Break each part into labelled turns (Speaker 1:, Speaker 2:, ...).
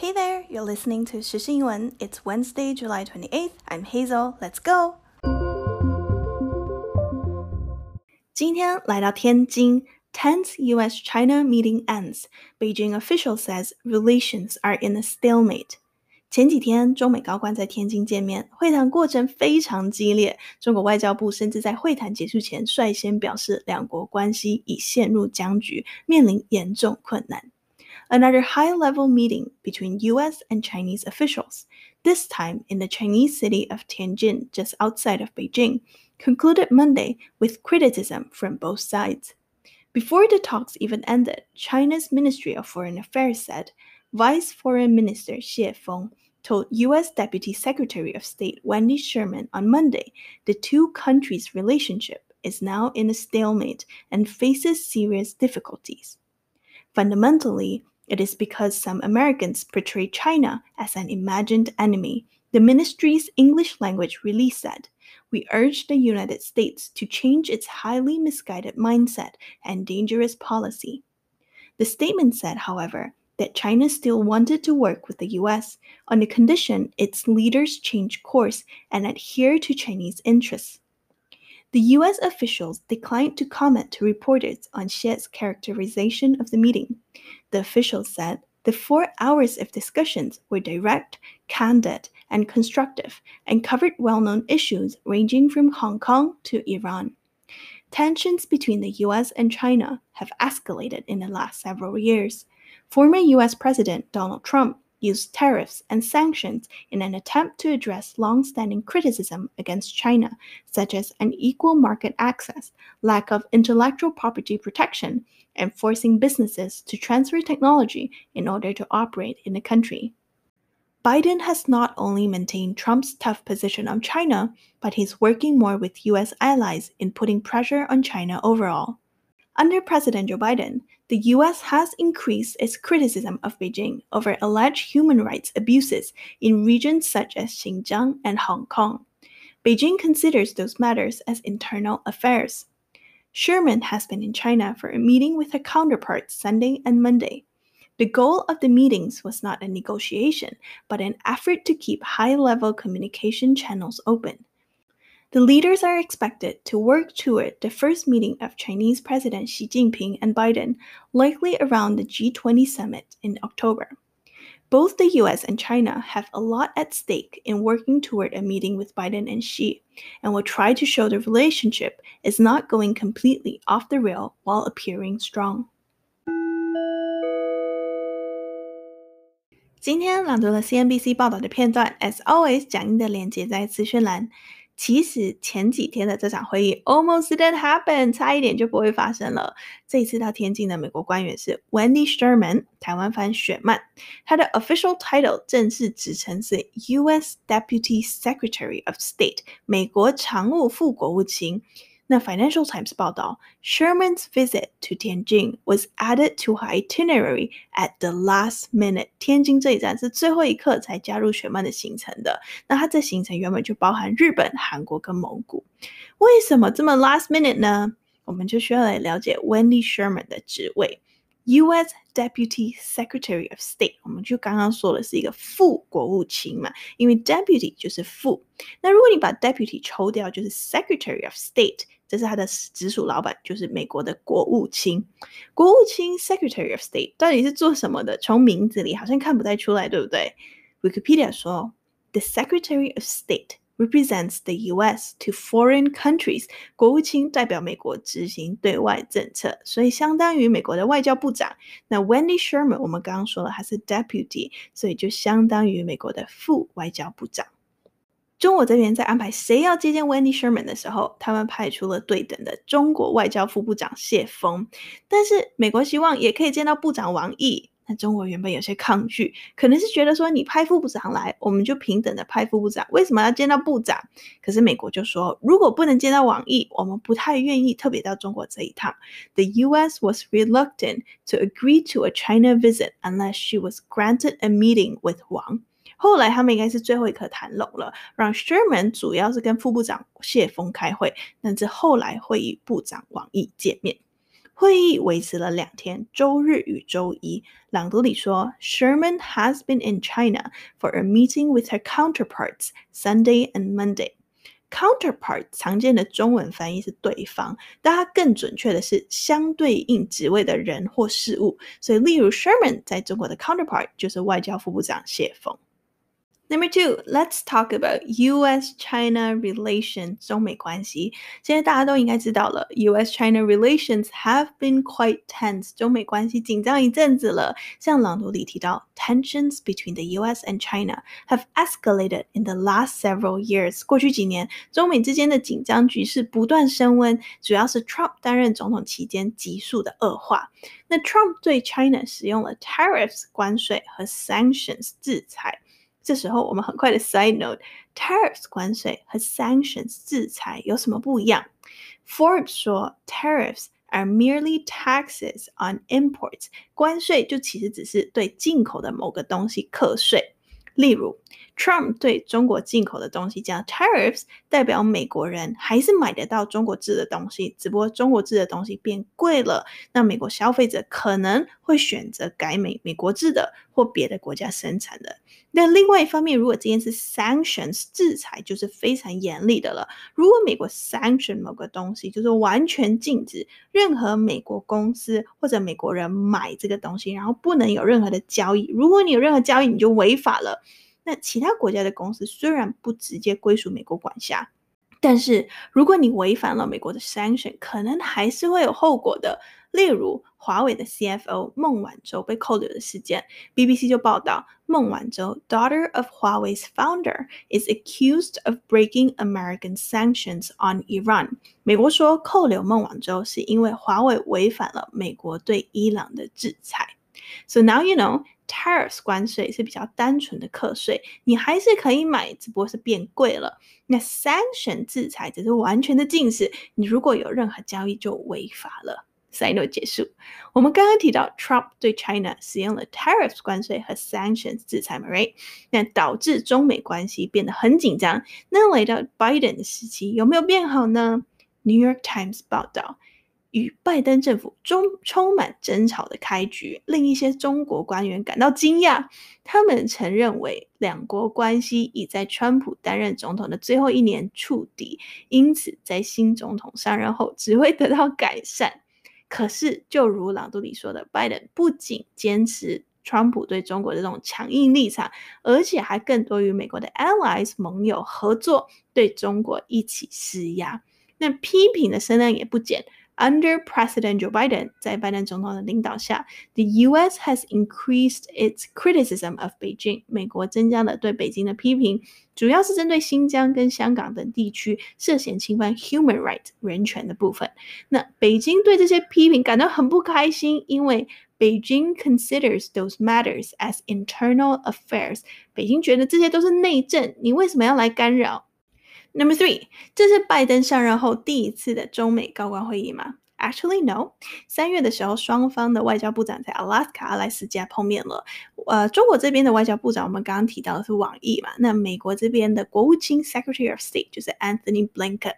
Speaker 1: Hey there, you're listening to 时事英文. It's Wednesday, July 28th. I'm Hazel. Let's go. 今天来到天津, tense U.S.-China meeting ends. Beijing official says relations are in a stalemate. 前几天，中美高官在天津见面，会谈过程非常激烈。中国外交部甚至在会谈结束前率先表示，两国关系已陷入僵局，面临严重困难。another high level meeting between US and Chinese officials, this time in the Chinese city of Tianjin, just outside of Beijing, concluded Monday with criticism from both sides. Before the talks even ended, China's Ministry of Foreign Affairs said Vice Foreign Minister Xie Feng told U.S. Deputy Secretary of State Wendy Sherman on Monday the two countries' relationship is now in a stalemate and faces serious difficulties. Fundamentally, it is because some Americans portray China as an imagined enemy. The ministry's English language release said, We urge the United States to change its highly misguided mindset and dangerous policy. The statement said, however, that China still wanted to work with the US on the condition its leaders change course and adhere to Chinese interests. The U.S. officials declined to comment to reporters on Xie's characterization of the meeting. The officials said the four hours of discussions were direct, candid, and constructive, and covered well known issues ranging from Hong Kong to Iran. Tensions between the US and China have escalated in the last several years. Former US President Donald Trump used tariffs and sanctions in an attempt to address long standing criticism against China, such as unequal market access, lack of intellectual property protection, and forcing businesses to transfer technology in order to operate in the country. Biden has not only maintained Trump's tough position on China, but he's working more with US allies in putting pressure on China overall. Under President Joe Biden, the US has increased its criticism of Beijing over alleged human rights abuses in regions such as Xinjiang and Hong Kong. Beijing considers those matters as internal affairs. Sherman has been in China for a meeting with her counterparts Sunday and Monday. The goal of the meetings was not a negotiation, but an effort to keep high level communication channels open. The leaders are expected to work toward the first meeting of Chinese President Xi Jinping and Biden, likely around the G20 summit in October. Both the US and China have a lot at stake in working toward a meeting with Biden and Xi, and will try to show their relationship is not going completely off the rail while appearing strong. 今天朗读了 CNBC 报道的片段，as always，讲义的链接在资讯栏。其实前几天的这场会议 almost didn't happen，差一点就不会发生了。这一次到天津的美国官员是 Wendy Sherman，台湾翻雪曼，他的 official title 正式职称是 U.S. Deputy Secretary of State，美国常务副国务卿。那 Financial Times 报道，Sherman's visit to Tianjin was added to her itinerary at the last minute。天津这一站是最后一刻才加入雪曼的行程的。那它这行程原本就包含日本、韩国跟蒙古。为什么这么 last minute 呢？我们就需要来了解 Wendy Sherman 的职位，U.S. Deputy Secretary of State。我们就刚刚说了是一个副国务卿嘛，因为 Deputy 就是副。那如果你把 Deputy 抽掉，就是 Secretary of State。这是他的直属老板，就是美国的国务卿。国务卿 Secretary of State 到底是做什么的？从名字里好像看不太出来，对不对？Wikipedia 说，The Secretary of State represents the U.S. to foreign countries。国务卿代表美国执行对外政策，所以相当于美国的外交部长。那 Wendy Sherman 我们刚刚说了，他是 Deputy，所以就相当于美国的副外交部长。中国这边在安排谁要接见 Wendy Sherman 的时候，他们派出了对等的中国外交副部长谢峰，但是美国希望也可以见到部长王毅。那中国原本有些抗拒，可能是觉得说你派副部长来，我们就平等的派副部长，为什么要见到部长？可是美国就说，如果不能见到王毅，我们不太愿意特别到中国这一趟。The U.S. was reluctant to agree to a China visit unless she was granted a meeting with Wang. 后来他们应该是最后一刻谈拢了，让 Sherman 主要是跟副部长谢峰开会，但是后来会与部长王毅见面。会议维持了两天，周日与周一。朗读里说，Sherman has been in China for a meeting with her counterparts Sunday and Monday。Counterpart 常见的中文翻译是对方，但它更准确的是相对应职位的人或事物。所以，例如 Sherman 在中国的 counterpart 就是外交副部长谢峰。Number two, let's talk about U.S.-China relations. us china relations have been quite tense. tensions between the U.S. and China have escalated in the last several years. 过去几年，中美之间的紧张局势不断升温，主要是 Trump 担任总统期间急速的恶化。那 Trump 对 China 使用了 tariffs 关税和 sanctions 制裁。这时候我们很快的 side note，tariffs 关税和 sanctions 制裁有什么不一样？Forbes 说，tariffs are merely taxes on imports，关税就其实只是对进口的某个东西课税。例如 Trump 对中国进口的东西叫 tariffs，代表美国人还是买得到中国制的东西，只不过中国制的东西变贵了。那美国消费者可能会选择改美美国制的或别的国家生产的。那另外一方面，如果今件事 sanctions 制裁就是非常严厉的了。如果美国 sanction 某个东西，就是完全禁止任何美国公司或者美国人买这个东西，然后不能有任何的交易。如果你有任何交易，你就违法了。那其他国家的公司虽然不直接归属美国管辖，但是如果你违反了美国的 sanction，可能还是会有后果的。例如，华为的 CFO 孟晚舟被扣留的事件，BBC 就报道：孟晚舟，daughter of Huawei's founder is accused of breaking American sanctions on Iran。美国说扣留孟晚舟是因为华为违反了美国对伊朗的制裁。So now you know. Tariffs 关税是比较单纯的课税，你还是可以买，只不过是变贵了。那 Sanction 制裁则是完全的禁止，你如果有任何交易就违法了。s i n a o 结束，我们刚刚提到 Trump 对 China 使用了 Tariffs 关税和 Sanction 制裁，Right？那导致中美关系变得很紧张。那来到 Biden 的时期有没有变好呢？New York Times 报道。与拜登政府中充满争吵的开局，令一些中国官员感到惊讶。他们曾认为两国关系已在川普担任总统的最后一年触底，因此在新总统上任后只会得到改善。可是，就如朗读里说的，拜登不仅坚持川普对中国这种强硬立场，而且还更多与美国的 allies 盟友合作，对中国一起施压。那批评的声量也不减。Under President Joe Biden，在拜登总统的领导下，the U.S. has increased its criticism of Beijing。美国增加了对北京的批评，主要是针对新疆跟香港等地区涉嫌侵犯 human rights 人权的部分。那北京对这些批评感到很不开心，因为 Beijing considers those matters as internal affairs。北京觉得这些都是内政，你为什么要来干扰？Number three，这是拜登上任后第一次的中美高官会议吗？Actually, no。三月的时候，双方的外交部长在 Alaska 阿拉斯加碰面了。呃，中国这边的外交部长我们刚刚提到的是王毅嘛？那美国这边的国务卿 （Secretary of State） 就是 Anthony Blinken。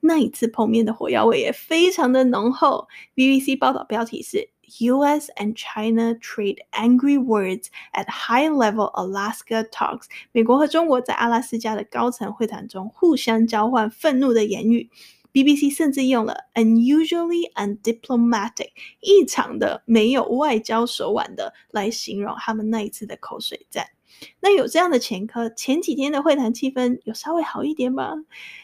Speaker 1: 那一次碰面的火药味也非常的浓厚。BBC 报道标题是。U.S. and China trade angry words at high-level Alaska talks. 美国和中国在阿拉斯加的高层会谈中互相交换愤怒的言语。BBC 甚至用了 "unusually undiplomatic" 异常的没有外交手腕的来形容他们那一次的口水战。那有这样的前科，前几天的会谈气氛有稍微好一点吗？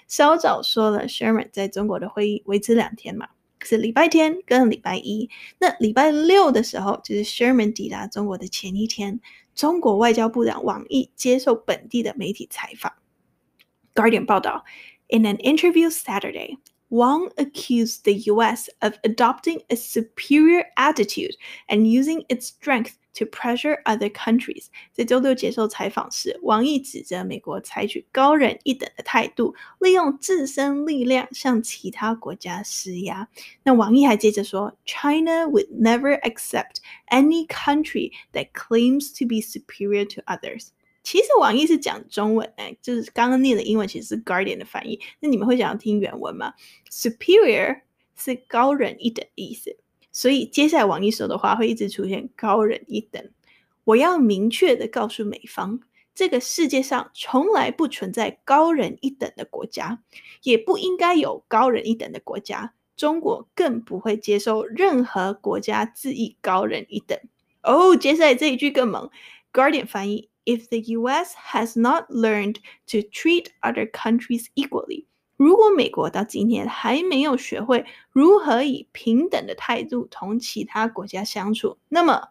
Speaker 1: 稍早说了，Sherman 在中国的会议维持两天嘛。是礼拜天跟礼拜一。那礼拜六的时候，就是 Sherman 抵达中国的前一天，中国外交部长王毅接受本地的媒体采访。Guardian 报道，In an interview Saturday, Wang accused the U.S. of adopting a superior attitude and using its strength to pressure other countries。在周六接受采访时，王毅指责美国采取高人一等的态度，利用自身力量向其他国家施压。那王毅还接着说：“China would never accept any country that claims to be superior to others。”其实王毅是讲中文哎，就是刚刚念的英文其实是《Guardian》的翻译。那你们会想要听原文吗？Superior 是高人一等的意思。所以，接下来网易说的话会一直出现高人一等。我要明确的告诉美方，这个世界上从来不存在高人一等的国家，也不应该有高人一等的国家。中国更不会接受任何国家自以高人一等。哦，接下来这一句更猛。Guardian 翻译：If the U.S. has not learned to treat other countries equally。如果美国到今天还没有学会如何以平等的态度同其他国家相处，那么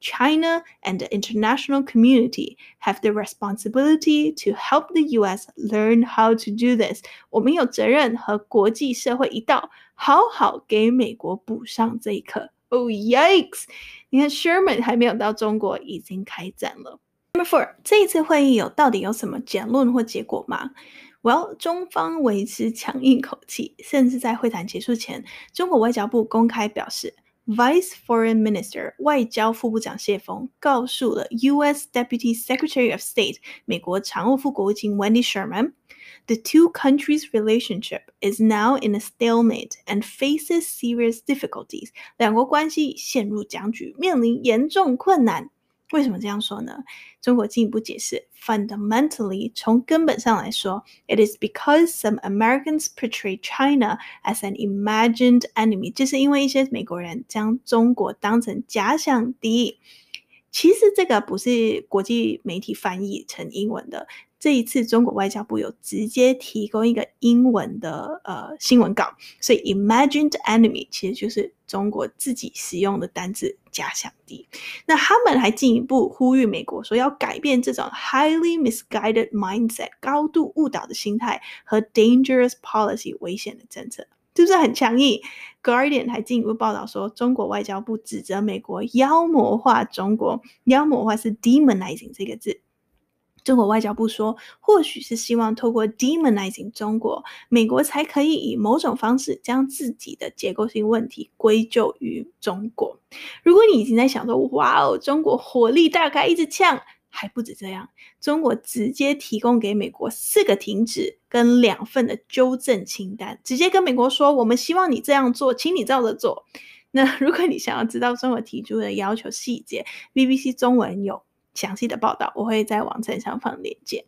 Speaker 1: China and the international community have the responsibility to help the U. S. learn how to do this。我们有责任和国际社会一道好好给美国补上这一课。Oh yikes！你看，Sherman 还没有到中国，已经开战了。Number four，这一次会议有到底有什么结论或结果吗？Well，中方维持强硬口气，甚至在会谈结束前，中国外交部公开表示，Vice Foreign Minister 外交副部长谢峰告诉了 U.S. Deputy Secretary of State 美国常务副国务卿 Wendy Sherman。The two countries' relationship is now in a stalemate and faces serious difficulties. 两国关系陷入僵局，面临严重困难。为什么这样说呢？中国进一步解释，fundamentally 从根本上来说，it is because some Americans portray China as an imagined enemy，就是因为一些美国人将中国当成假想敌。其实这个不是国际媒体翻译成英文的，这一次中国外交部有直接提供一个英文的呃新闻稿，所以 imagined enemy 其实就是。中国自己使用的单字“假想敌”，那他们还进一步呼吁美国说要改变这种 highly misguided mindset 高度误导的心态和 dangerous policy 危险的政策，是不是很强硬？Guardian 还进一步报道说，中国外交部指责美国妖魔化中国，妖魔化是 demonizing 这个字。中国外交部说，或许是希望透过 demonizing 中国，美国才可以以某种方式将自己的结构性问题归咎于中国。如果你已经在想说，哇哦，中国火力大开，一直呛，还不止这样，中国直接提供给美国四个停止跟两份的纠正清单，直接跟美国说，我们希望你这样做，请你照着做。那如果你想要知道中国提出的要求细节，BBC 中文有。详细的报道，我会在网站上放链接。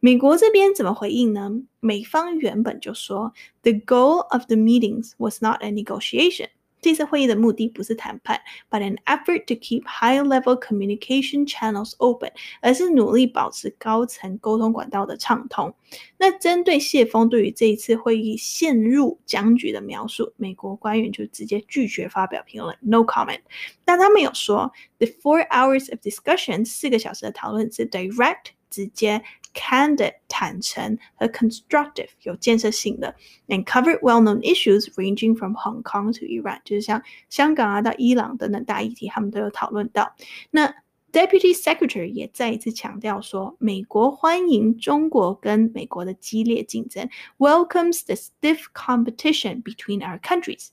Speaker 1: 美国这边怎么回应呢？美方原本就说，The goal of the meetings was not a negotiation。这次会议的目的不是谈判，but an effort to keep high-level communication channels open，而是努力保持高层沟通管道的畅通。那针对谢峰对于这一次会议陷入僵局的描述，美国官员就直接拒绝发表评论，no comment。但他们有说，the four hours of discussion 四个小时的讨论是 direct。直接、candid 坦诚和 constructive 有建设性的，and covered well-known issues ranging from Hong Kong to Iran，就是像香港啊到伊朗等等大议题，他们都有讨论到。那 Deputy Secretary 也再一次强调说，美国欢迎中国跟美国的激烈竞争，welcomes the stiff competition between our countries。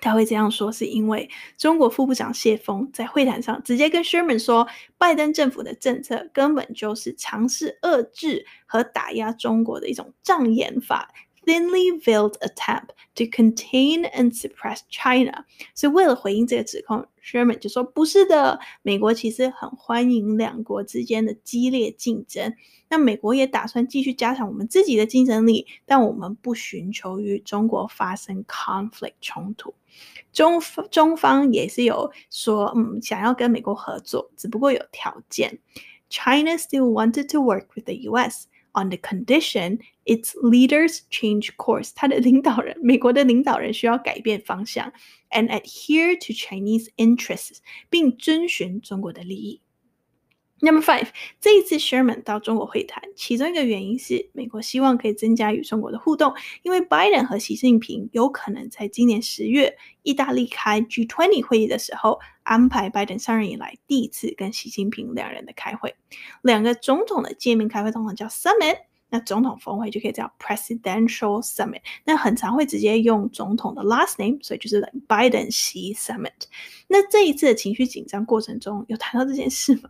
Speaker 1: 他会这样说，是因为中国副部长谢峰在会谈上直接跟 s h e r m a n 说，拜登政府的政策根本就是尝试遏制和打压中国的一种障眼法。thinly veiled attempt to contain and suppress China。所以为了回应这个指控，Sherman 就说：“不是的，美国其实很欢迎两国之间的激烈竞争。那美国也打算继续加强我们自己的竞争力，但我们不寻求与中国发生 conflict 冲突。”中中方也是有说，嗯，想要跟美国合作，只不过有条件。China still wanted to work with the US on the condition its leaders change course，它的领导人，美国的领导人需要改变方向，and adhere to Chinese interests，并遵循中国的利益。Number five，这一次 Sherman 到中国会谈，其中一个原因是美国希望可以增加与中国的互动，因为 Biden 和习近平有可能在今年十月意大利开 g G20 会议的时候，安排 Biden 上任以来第一次跟习近平两人的开会。两个总统的见面开会通常叫 summit。总统峰会就可以叫 Presidential Summit。那很常会直接用总统的 last name，所以就是 Biden x Summit。那这一次的情绪紧张过程中有谈到这件事吗？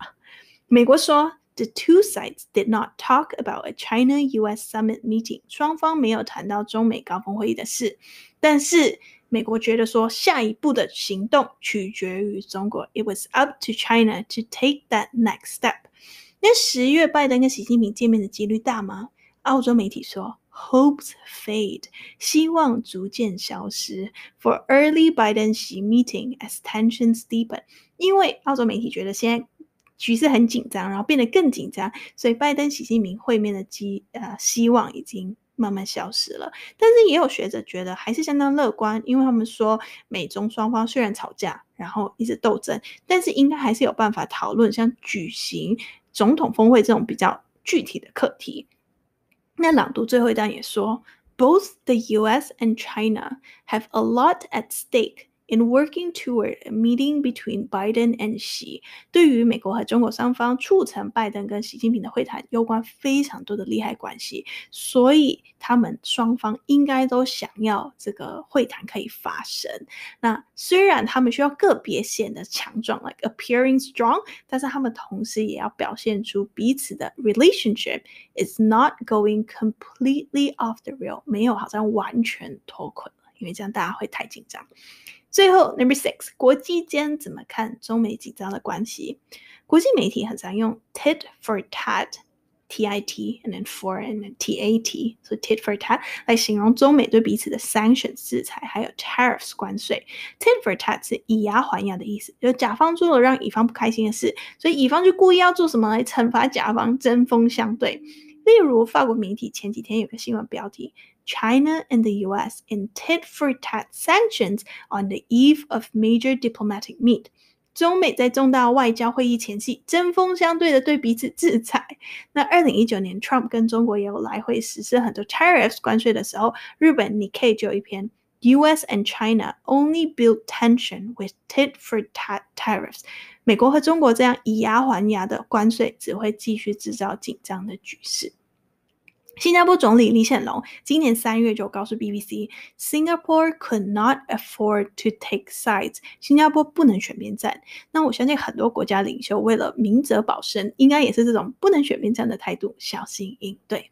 Speaker 1: 美国说 The two sides did not talk about a China-US summit meeting。双方没有谈到中美高峰会议的事。但是美国觉得说下一步的行动取决于中国，It was up to China to take that next step。那十月拜登跟习近平见面的几率大吗？澳洲媒体说，hopes fade，希望逐渐消失。For early Biden Xi meeting as tensions deepen，因为澳洲媒体觉得现在局势很紧张，然后变得更紧张，所以拜登习近平会面的机呃希望已经慢慢消失了。但是也有学者觉得还是相当乐观，因为他们说美中双方虽然吵架，然后一直斗争，但是应该还是有办法讨论像举行总统峰会这种比较具体的课题。那朗读最后一段也说，Both the U.S. and China have a lot at stake in working toward a meeting between Biden and Xi，对于美国和中国双方促成拜登跟习近平的会谈有关非常多的利害关系，所以他们双方应该都想要这个会谈可以发生。那虽然他们需要个别显得强壮，like appearing strong，但是他们同时也要表现出彼此的 relationship is not going completely off the rail，没有好像完全脱轨。因为这样大家会太紧张。最后，Number Six，国际间怎么看中美紧张的关系？国际媒体很常用 TIT for TAT，T I T，and then for an d T A T，所以 TIT for TAT 来形容中美对彼此的 sanction 制裁，还有 tariffs 关税。TIT for TAT 是以牙还牙的意思，就甲方做了让乙方不开心的事，所以乙方就故意要做什么来惩罚甲方，针锋相对。例如，法国媒体前几天有个新闻标题。China and the US in tit for tat sanctions on the eve of major diplomatic meet. 中美在重大外交会议前夕针锋相对的对彼此制裁。那二零一九年，Trump 跟中国也有来回实施很多 tariffs 关税的时候，日本 Nikkei 就有一篇 U.S. and China only build tension with tit for tat tariffs。美国和中国这样以牙还牙的关税，只会继续制造紧张的局势。新加坡总理李显龙今年三月就告诉 BBC，Singapore could not afford to take sides。新加坡不能选边站。那我相信很多国家领袖为了明哲保身，应该也是这种不能选边站的态度，小心应对。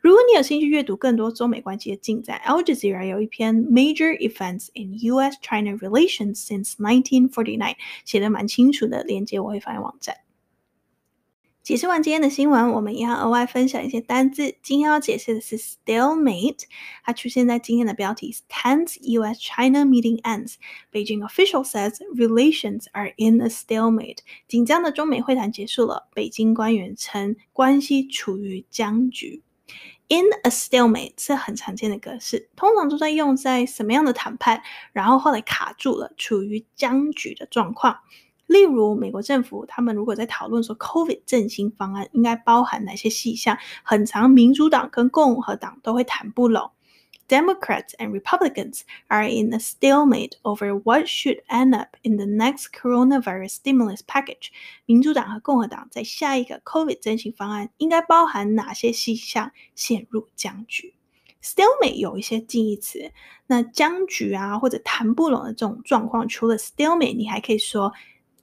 Speaker 1: 如果你有兴趣阅读更多中美关系的进展，Al Jazeera 有一篇 Major Events in U.S.-China Relations Since 1949，写得蛮清楚的，链接我会发在网站。解释完今天的新闻，我们也要额外分享一些单字。今天要解释的是 stalemate，它出现在今天的标题：Tense U.S.-China Meeting Ends。Beijing Official Says Relations Are In A Stalemate。紧张的中美会谈结束了，北京官员称关系处于僵局。In a stalemate 是很常见的格式，通常都在用在什么样的谈判，然后后来卡住了，处于僵局的状况。例如，美国政府他们如果在讨论说 COVID 振兴方案应该包含哪些细项，很长，民主党跟共和党都会谈不拢。Democrats and Republicans are in a stalemate over what should end up in the next coronavirus stimulus package。民主党和共和党在下一个 COVID 振兴方案应该包含哪些细项陷入僵局。Stalemate 有一些近义词，那僵局啊，或者谈不拢的这种状况，除了 stalemate，你还可以说。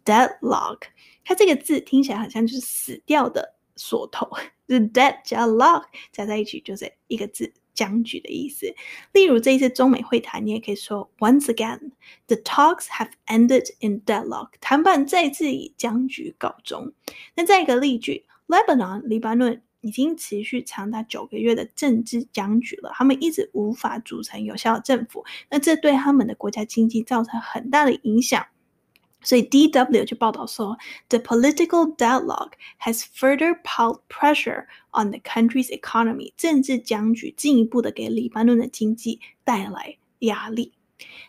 Speaker 1: Deadlock，它这个字听起来好像就是死掉的锁头，the dead 加 lock 加在一起就是一个字僵局的意思。例如这一次中美会谈，你也可以说 Once again, the talks have ended in deadlock，谈判再次以僵局告终。那再一个例句，Lebanon，黎巴嫩已经持续长达九个月的政治僵局了，他们一直无法组成有效的政府，那这对他们的国家经济造成很大的影响。所以 DW 就报道说，the political d i a l o g u e has further piled pressure on the country's economy。政治僵局进一步的给黎巴嫩的经济带来压力。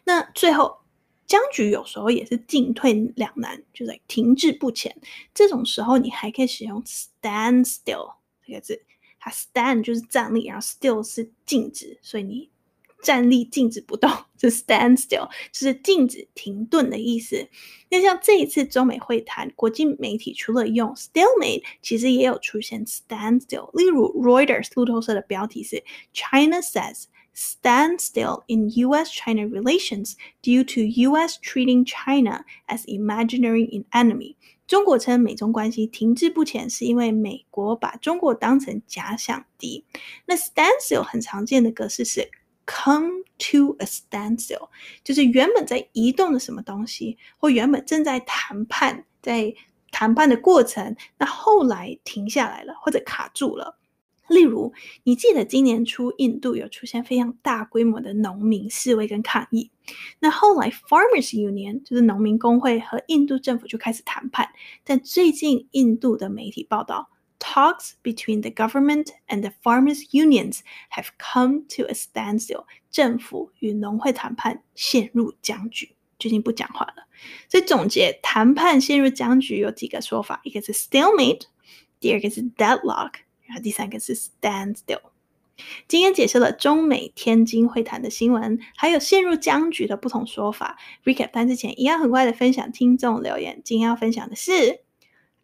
Speaker 1: 那最后，僵局有时候也是进退两难，就是停滞不前。这种时候，你还可以使用 standstill 这个字。它 stand 就是站立，然后 still 是静止，所以你。站立静止不动，就 stand still，就是静止停顿的意思。那像这一次中美会谈，国际媒体除了用 stalemate，其实也有出现 stand still。例如 Reuters 路透社的标题是：China says standstill in U.S.-China relations due to U.S. treating China as imaginary an enemy。中国称美中关系停滞不前是因为美国把中国当成假想敌。那 stand still 很常见的格式是。Come to a standstill，就是原本在移动的什么东西，或原本正在谈判，在谈判的过程，那后来停下来了，或者卡住了。例如，你记得今年初，印度有出现非常大规模的农民示威跟抗议，那后来 Farmers Union，就是农民工会和印度政府就开始谈判，但最近印度的媒体报道。Talks between the government and the farmers' unions have come to a standstill. 政府与农会谈判陷入僵局，最近不讲话了。所以总结，谈判陷入僵局有几个说法，一个是 stalemate，第二个是 deadlock，然后第三个是 standstill。今天解释了中美天津会谈的新闻，还有陷入僵局的不同说法。Recap 单之前，一样很快的分享听众留言。今天要分享的是。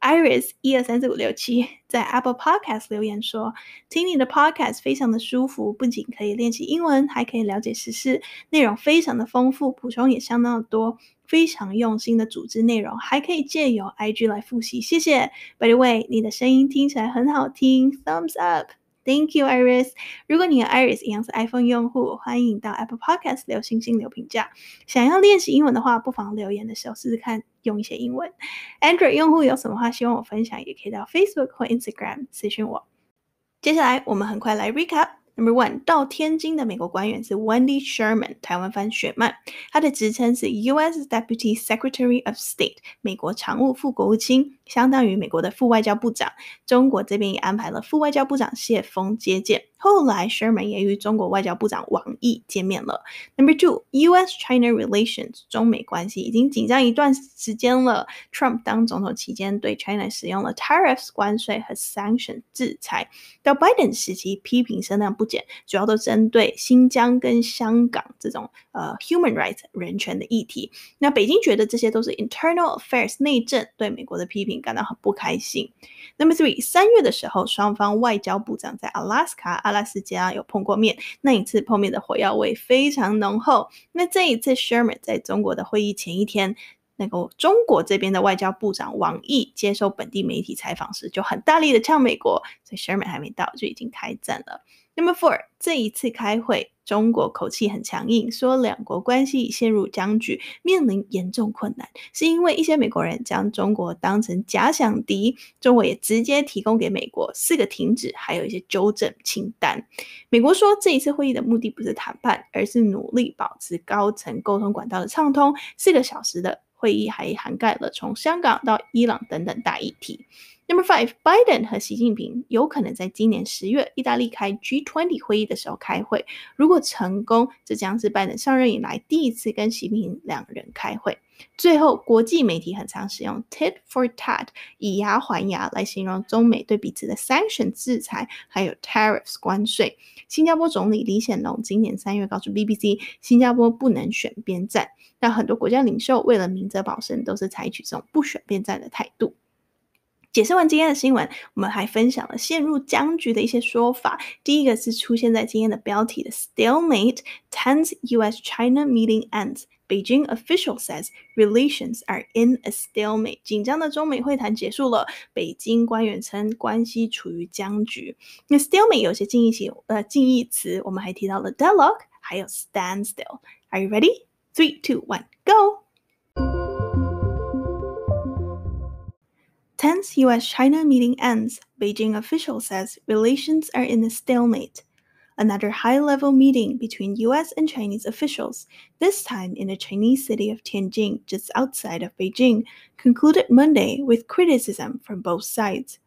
Speaker 1: Iris 一二三四五六七在 Apple Podcast 留言说：“听你的 Podcast 非常的舒服，不仅可以练习英文，还可以了解时事，内容非常的丰富，补充也相当的多，非常用心的组织内容，还可以借由 IG 来复习。谢谢。By the way，你的声音听起来很好听，Thumbs up。” Thank you, Iris。如果你和 Iris 一样是 iPhone 用户，欢迎到 Apple Podcast 留星星、留评价。想要练习英文的话，不妨留言的时候试试看用一些英文。Android 用户有什么话希望我分享，也可以到 Facebook 或 Instagram 私讯我。接下来我们很快来 Recap。Number one 到天津的美国官员是 Wendy Sherman，台湾翻雪曼，他的职称是 U.S. Deputy Secretary of State，美国常务副国务卿，相当于美国的副外交部长。中国这边也安排了副外交部长谢峰接见。后来，Sherman 也与中国外交部长王毅见面了。Number two, U.S.-China relations（ 中美关系）已经紧张一段时间了。Trump 当总统期间对 China 使用了 tariffs（ 关税）和 s a n c t i o n 制裁）。到 Biden 时期，批评声量不减，主要都针对新疆跟香港这种呃 human rights（ 人权）的议题。那北京觉得这些都是 internal affairs（ 内政），对美国的批评感到很不开心。Number three，三月的时候，双方外交部长在 Alaska（ 阿拉斯加有碰过面，那一次碰面的火药味非常浓厚。那这一次，Sherman 在中国的会议前一天，那个中国这边的外交部长王毅接受本地媒体采访时就很大力的呛美国，所以 Sherman 还没到就已经开战了。Number four，这一次开会，中国口气很强硬，说两国关系陷入僵局，面临严重困难，是因为一些美国人将中国当成假想敌。中国也直接提供给美国四个停止，还有一些纠正清单。美国说，这一次会议的目的不是谈判，而是努力保持高层沟通管道的畅通。四个小时的会议还涵盖了从香港到伊朗等等大议题。Number five，Biden 和习近平有可能在今年十月意大利开 G20 会议的时候开会。如果成功，这将是拜登上任以来第一次跟习近平两人开会。最后，国际媒体很常使用 t i t for t a t 以牙还牙来形容中美对彼此的 sanction 制裁，还有 tariffs 关税。新加坡总理李显龙今年三月告诉 BBC，新加坡不能选边站。那很多国家领袖为了明哲保身，都是采取这种不选边站的态度。解释完今天的新闻，我们还分享了陷入僵局的一些说法。第一个是出现在今天的标题的 “Stalemate: Tense US-China Meeting Ends”，北京官员称关系处于僵局。那 “stalemate” 有些近义词，呃，近义词我们还提到了 “dialog” 还有 “standstill”。Are you ready? Three, two, one, go. tense US China meeting ends, Beijing official says relations are in a stalemate. Another high level meeting between US and Chinese officials, this time in the Chinese city of Tianjin, just outside of Beijing, concluded Monday with criticism from both sides.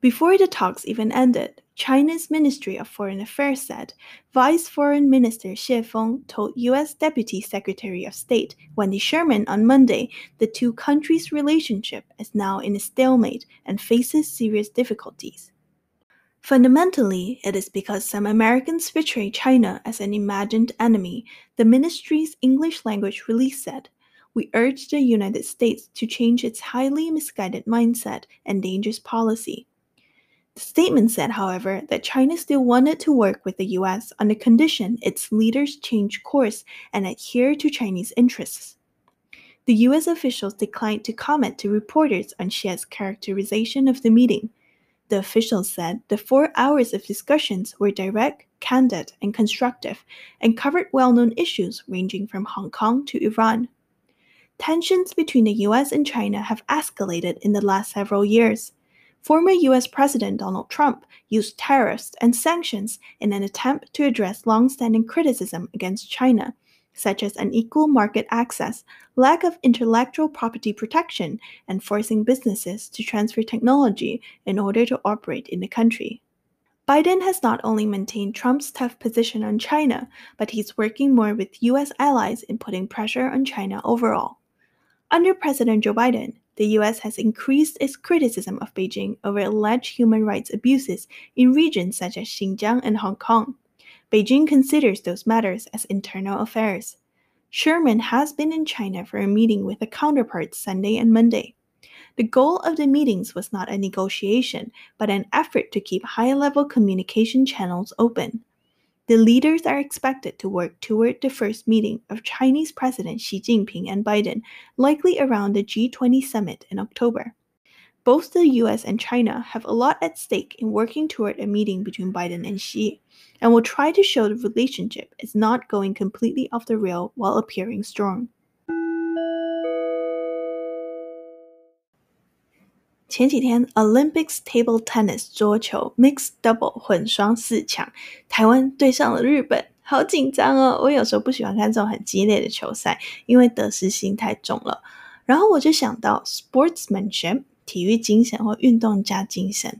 Speaker 1: Before the talks even ended, China's Ministry of Foreign Affairs said Vice Foreign Minister Xie Feng told U.S. Deputy Secretary of State Wendy Sherman on Monday the two countries' relationship is now in a stalemate and faces serious difficulties. Fundamentally, it is because some Americans portray China as an imagined enemy, the ministry's English language release said. We urge the United States to change its highly misguided mindset and dangerous policy. The statement said, however, that China still wanted to work with the US on the condition its leaders change course and adhere to Chinese interests. The US officials declined to comment to reporters on Xi's characterization of the meeting. The officials said the four hours of discussions were direct, candid, and constructive, and covered well known issues ranging from Hong Kong to Iran. Tensions between the US and China have escalated in the last several years former US President Donald Trump used tariffs and sanctions in an attempt to address long-standing criticism against China, such as unequal market access, lack of intellectual property protection, and forcing businesses to transfer technology in order to operate in the country. Biden has not only maintained Trump's tough position on China, but he's working more with US allies in putting pressure on China overall. Under President Joe Biden, the US has increased its criticism of Beijing over alleged human rights abuses in regions such as Xinjiang and Hong Kong. Beijing considers those matters as internal affairs. Sherman has been in China for a meeting with a counterpart Sunday and Monday. The goal of the meetings was not a negotiation, but an effort to keep high level communication channels open. The leaders are expected to work toward the first meeting of Chinese President Xi Jinping and Biden, likely around the G20 summit in October. Both the US and China have a lot at stake in working toward a meeting between Biden and Xi, and will try to show the relationship is not going completely off the rail while appearing strong. 前几天 Olympics table tennis 桌球 mixed double 混双四强，台湾对上了日本，好紧张哦！我有时候不喜欢看这种很激烈的球赛，因为得失心太重了。然后我就想到 sportsmanship 体育精神或运动家精神。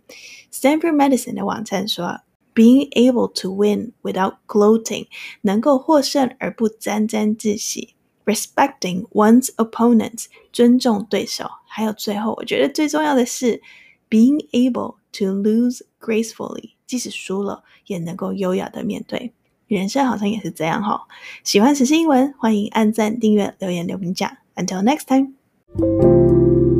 Speaker 1: Stanford Medicine 的网站说，being able to win without gloating 能够获胜而不沾沾自喜。respecting one's opponents，尊重对手。还有最后，我觉得最重要的是 being able to lose gracefully，即使输了也能够优雅的面对。人生好像也是这样哈、哦。喜欢时事英文，欢迎按赞、订阅、留言、留评价。Until next time。